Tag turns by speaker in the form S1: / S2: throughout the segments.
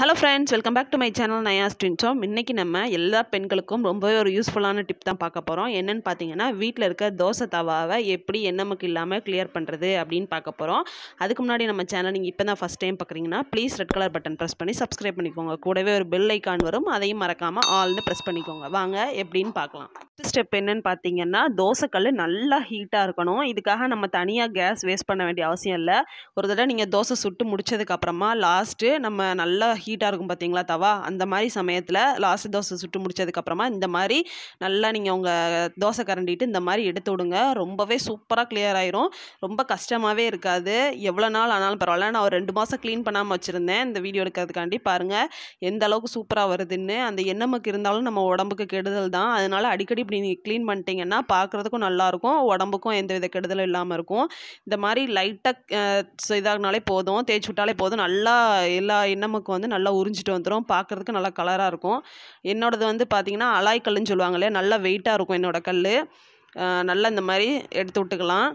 S1: hello friends welcome back to my channel நயாஸ் ட்வின்ஸோம் இன்றைக்கி நம்ம எல்லா பெண்களுக்கும் ரொம்பவே ஒரு யூஸ்ஃபுல்லான டிப் தான் பார்க்க போகிறோம் என்னென்னு பார்த்தீங்கன்னா வீட்டில் இருக்க தோசை தவாவை எப்படி எண்ணமுக்கு இல்லாமல் கிளியர் பண்ணுறது அப்படின்னு பார்க்க போகிறோம் அதுக்கு முன்னாடி நம்ம சேனல் நீங்கள் இப்போ தான் ஃபஸ்ட் டைம் பார்க்குறீங்கன்னா please red colour button press பண்ணி சப்ஸ்கிரைப் பண்ணிக்கோங்க கூடவே ஒரு பெல் ஐக்கான் வரும் அதையும் மறக்காமல் ஆல்னு ப்ரெஸ் பண்ணிக்கோங்க வாங்க எப்படின்னு பார்க்கலாம் ஃபஸ்ட் ஸ்டெப் என்னென்னு பார்த்தீங்கன்னா தோசைக்கல் நல்லா ஹீட்டாக இருக்கணும் இதுக்காக நம்ம தனியாக கேஸ் வேஸ்ட் பண்ண வேண்டிய அவசியம் இல்லை ஒரு தடவை நீங்கள் தோசை சுட்டு முடிச்சதுக்கப்புறமா லாஸ்ட்டு நம்ம நல்லா ஹீட்டாக இருக்கும் பார்த்தீங்களா தவா அந்த மாதிரி சமயத்தில் லாஸ்ட் தோசை சுட்டு முடிச்சதுக்கப்புறமா இந்த மாதிரி நல்லா நீங்கள் உங்கள் தோசை கரண்டிட்டு இந்த மாதிரி எடுத்து விடுங்க ரொம்பவே சூப்பராக கிளியர் ஆயிரும் ரொம்ப கஷ்டமாகவே இருக்காது எவ்வளோ நாள் ஆனாலும் பரவாயில்ல நான் ஒரு ரெண்டு மாதம் க்ளீன் பண்ணாமல் வச்சுருந்தேன் இந்த வீடியோ எடுக்கிறதுக்காண்டி பாருங்கள் எந்த அளவுக்கு சூப்பராக வருதுன்னு அந்த எண்ணமுக்கு இருந்தாலும் நம்ம உடம்புக்கு கெடுதல் தான் அதனால் அடிக்கடி இப்படி நீங்கள் க்ளீன் பண்ணிட்டீங்கன்னா பார்க்குறதுக்கும் நல்லாயிருக்கும் உடம்புக்கும் எந்த வித கெடுதலும் இல்லாமல் இருக்கும் இந்த மாதிரி லைட்டாக இதாகினாலே போதும் தேய்ச்சி விட்டாலே போதும் நல்லா எல்லா எண்ணமுக்கும் வந்து நல்லா உறிஞ்சிட்டு வந்துடும் பார்க்குறதுக்கு நல்லா கலராக இருக்கும் என்னோடது வந்து பார்த்திங்கன்னா அலாய் கல்லுன்னு சொல்லுவாங்க நல்லா வெயிட்டாக இருக்கும் என்னோடய கல் நல்லா இந்த மாதிரி எடுத்து விட்டுக்கலாம்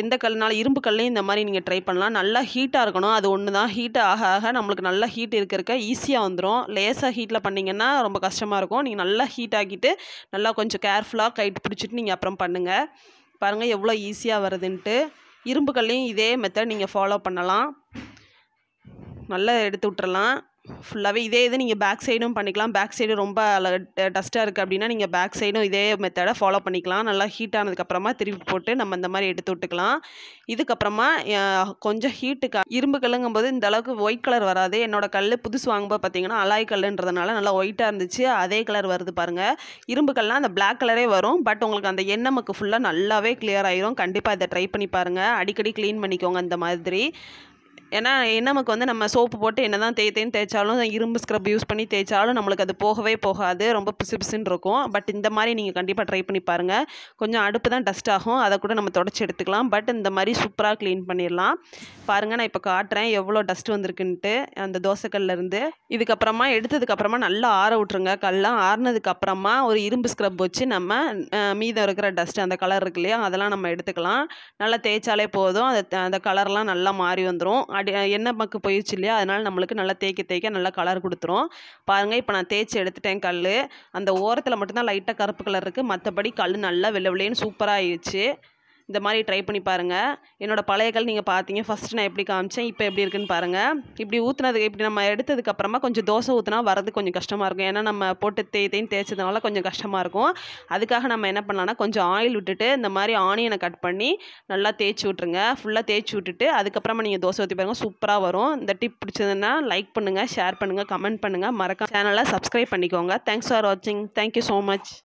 S1: எந்த கல்னால இரும்பு கல்லையும் இந்த மாதிரி நீங்கள் ட்ரை பண்ணலாம் நல்லா ஹீட்டாக இருக்கணும் அது ஒன்று தான் ஹீட் ஆக ஆக நம்மளுக்கு நல்லா ஹீட் இருக்க இருக்க ஈஸியாக வந்துடும் லேசாக ஹீட்டில் பண்ணிங்கன்னா ரொம்ப கஷ்டமாக இருக்கும் நீங்கள் நல்லா ஹீட் ஆக்கிட்டு நல்லா கொஞ்சம் கேர்ஃபுல்லாக கைட்டு பிடிச்சிட்டு நீங்கள் அப்புறம் பண்ணுங்கள் பாருங்கள் எவ்வளோ ஈஸியாக வருதுன்ட்டு இரும்பு கல்லையும் இதே மெத்தட் நீங்கள் ஃபாலோ பண்ணலாம் நல்லா எடுத்து விட்டுறலாம் ஃபுல்லாகவே இதே இது நீங்கள் பேக் சைடும் பண்ணிக்கலாம் பேக் சைடு ரொம்ப டஸ்ட்டாக இருக்குது அப்படின்னா நீங்கள் பேக் சைடும் இதே மெத்தடை ஃபாலோ பண்ணிக்கலாம் நல்லா ஹீட் ஆனதுக்கப்புறமா திருப்பி போட்டு நம்ம இந்த மாதிரி எடுத்து விட்டுக்கலாம் இதுக்கப்புறமா கொஞ்சம் ஹீட்டுக்கு இரும்பு கல்லுங்கும்போது இந்த அளவுக்கு ஒயிட் கலர் வராது என்னோடய கல் புதுசு வாங்கும்போது பார்த்தீங்கன்னா அலாய் கல்லுன்றதுனால நல்லா ஒயிட்டாக இருந்துச்சு அதே கலர் வருது பாருங்கள் இரும்பு கல்லாம் அந்த பிளாக் கலரே வரும் பட் உங்களுக்கு அந்த எண்ணமுக்கு ஃபுல்லாக நல்லாவே கிளியர் ஆயிரும் கண்டிப்பாக இதை ட்ரை பண்ணி பாருங்கள் அடிக்கடி க்ளீன் பண்ணிக்கோங்க இந்த மாதிரி ஏன்னா நமக்கு வந்து நம்ம சோப்பு போட்டு என்ன தான் தேய்த்தேன்னு தேய்ச்சாலும் இரும்பு ஸ்க்ரப் யூஸ் பண்ணி தேய்ச்சாலும் நம்மளுக்கு அது போகவே போகாது ரொம்ப பிசு பிசுன்னு இருக்கும் பட் இந்த மாதிரி நீங்கள் கண்டிப்பாக ட்ரை பண்ணி பாருங்கள் கொஞ்சம் அடுப்பு தான் டஸ்ட் ஆகும் அதை கூட நம்ம தொடச்சி எடுத்துக்கலாம் பட் இந்த மாதிரி சூப்பராக க்ளீன் பண்ணிடலாம் பாருங்கள் நான் இப்போ காட்டுறேன் எவ்வளோ டஸ்ட் வந்திருக்குன்ட்டு அந்த தோசைக்கல்லேருந்து இதுக்கப்புறமா எடுத்ததுக்கப்புறமா நல்லா ஆற விட்ருங்க கல்லாம் ஆறினதுக்கப்புறமா ஒரு இரும்பு ஸ்க்ரப் வச்சு நம்ம மீதம் இருக்கிற டஸ்ட் அந்த கலர் இருக்கு இல்லையா அதெல்லாம் நம்ம எடுத்துக்கலாம் நல்லா தேய்ச்சாலே போதும் அது அந்த கலர்லாம் நல்லா மாறி வந்துடும் அடி எண்ணெய் மக்கு போயிடுச்சு இல்லையா அதனால் நம்மளுக்கு நல்லா தேய்க்க தேய்க்க நல்லா கலர் கொடுத்துரும் பாருங்கள் இப்போ நான் தேய்ச்சி எடுத்துட்டேன் கல் அந்த ஓரத்தில் மட்டும்தான் லைட்டாக கருப்பு கலர் இருக்குது மற்றபடி கல் நல்லா வெள்ளை வெள்ளையன்னு சூப்பராக ஆயிடுச்சு இந்த மாதிரி ட்ரை பண்ணி பாருங்கள் என்னோடய பழையகள் நீங்கள் பார்த்தீங்க ஃபஸ்ட்டு நான் எப்படி காமிச்சேன் இப்போ எப்படி இருக்குன்னு பாருங்கள் இப்படி ஊற்றுனதுக்கு இப்படி நம்ம எடுத்ததுக்கப்புறமா கொஞ்சம் தோசை ஊற்றினா வரது கொஞ்சம் கஷ்டமாக இருக்கும் ஏன்னா நம்ம போட்டு தேய் தேய்னு தேய்ச்சதுனால கொஞ்சம் கஷ்டமாக இருக்கும் அதுக்காக நம்ம என்ன பண்ணலாம்னா கொஞ்சம் ஆயில் விட்டுட்டு இந்த மாதிரி ஆனியனை கட் பண்ணி நல்லா தேய்ச்சி விட்ருங்க ஃபுல்லாக தேய்ச்சி விட்டுட்டு அதுக்கப்புறமா நீங்கள் தோசை ஊற்றி பாருங்கள் சூப்பராக வரும் இந்த டிப் பிடிச்சதுன்னா லைக் பண்ணுங்கள் ஷேர் பண்ணுங்கள் கமெண்ட் பண்ணுங்கள் மறக்காம சேனலை சப்ஸ்கிரைப் பண்ணிக்கோங்க தேங்க்ஸ் ஃபார் வாட்சிங் தேங்க்யூ ஸோ மச்